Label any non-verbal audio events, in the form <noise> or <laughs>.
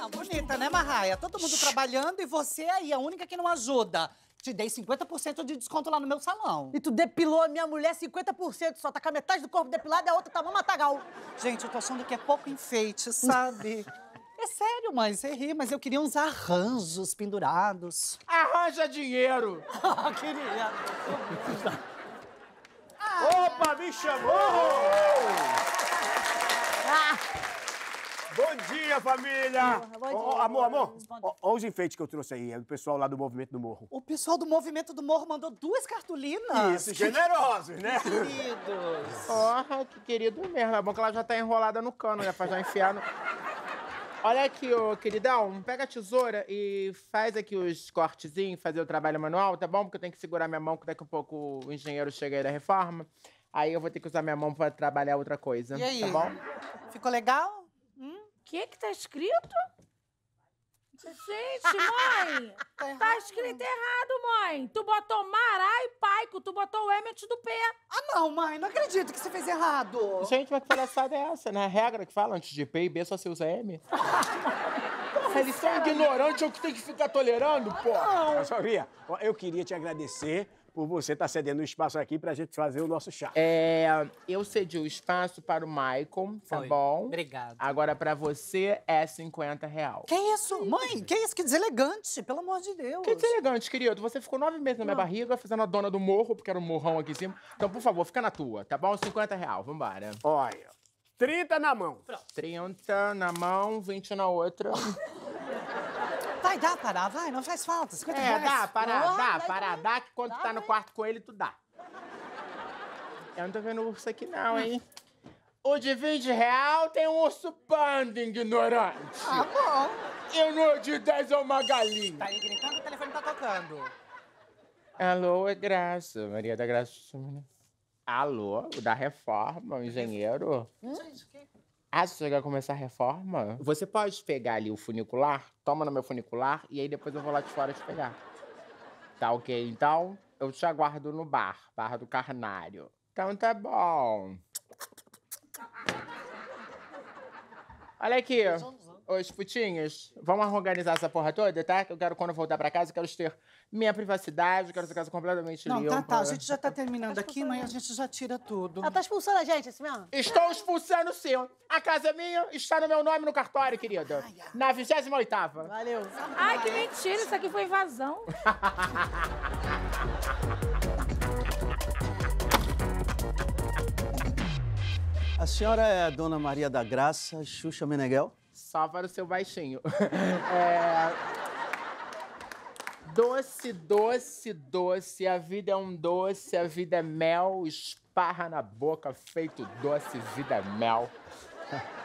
Não, bonita, né, Marraia? Todo mundo trabalhando e você aí, a única que não ajuda. Te dei 50% de desconto lá no meu salão. E tu depilou a minha mulher 50%, só tá com a metade do corpo depilado e a outra tá uma matagal. Gente, eu tô achando que é pouco enfeite, sabe? <laughs> é sério, mãe, você ri, mas eu queria uns arranjos pendurados. Arranja dinheiro! <laughs> Ah, queria. Opa, me chamou! dia, família! oh, amor, amor, olha os enfeites que eu trouxe aí, é do pessoal lá do Movimento do Morro. O pessoal do Movimento do Morro mandou duas cartolinas. Isso, generosos, né? Queridos. Porra, que querido mesmo. É bom que ela já tá enrolada no cano, né? Pra já enfiar no... Olha aqui, ô queridão, pega a tesoura e faz aqui os cortezinhos, fazer o trabalho manual, tá bom? Porque eu tenho que segurar minha mão, que daqui a pouco o engenheiro chega aí da reforma. Aí eu vou ter que usar minha mão pra trabalhar outra coisa. E aí? Tá bom? Ficou legal? que é que tá escrito? Gente, mãe! <laughs> Tá, tá, errado, tá escrito mãe. errado, mãe! Tu botou Mará e Paico, tu botou o Emmet do P. Ah, não, mãe, não acredito que você fez errado! Gente, mas que palhaçada é essa? Na né? regra que fala, antes de P e B só se usa M. <laughs> Eles são é ignorantes, eu que tenho que ficar tolerando, pô! Ah, não. eu queria te agradecer por você estar tá cedendo o espaço aqui para a gente fazer o nosso chá. É, eu cedi o espaço para o Maicon, tá Foi. bom? Obrigado. Agora, para você, é 50 real. Que isso? Mãe, que isso? Que deselegante, pelo amor de Deus. Que deselegante, querido. Você ficou nove meses na minha Não. Ah. barriga, fazendo a dona do morro, porque era um morrão aqui em cima. Então, por favor, fica na tua, tá bom? 50 real, vambora. Olha, 30 na mão. Pronto. 30 na mão, 20 na outra. <laughs> Vai dá parar, vai, não faz falta. 50 é, reais. dá, parar, dá, dá, parar, dá, que quando dá, tu tá no quarto com ele, tu dá. Eu não tô vendo urso aqui, não, ah. hein? O de 20 real tem um urso panda ignorante. Ah, bom. E no é de 10 é uma galinha. Tá aí gritando, o telefone tá tocando. Alô, é Graça. Maria da Graça. Alô, o da reforma, o engenheiro. Hum? Ah, se chegar a começar a reforma? Você pode pegar ali o funicular, toma no meu funicular, e aí depois eu vou lá de fora te pegar. Tá ok, então? Eu te aguardo no bar, Barra do Carnário. Então tá bom. Olha aqui. Os putinhos, vamos organizar essa porra toda, tá? Que Eu quero, quando eu voltar pra casa, eu quero ter minha privacidade, eu quero essa casa completamente não, limpa. Não, tá, tá. A gente já tá terminando tá aqui, mas a gente já tira tudo. Ela tá expulsando a gente, é assim mesmo? Estou expulsando, sim. A casa é minha, está no meu nome no cartório, querida. Ai, Na 28 Valeu. Ai, que mentira. Isso aqui foi invasão. <laughs> A senhora é a Dona Maria da Graça Xuxa Meneghel? Só para o seu baixinho. <laughs> é... Doce, doce, doce. A vida é um doce, a vida é mel. Esparra na boca, feito doce, vida é mel. <laughs>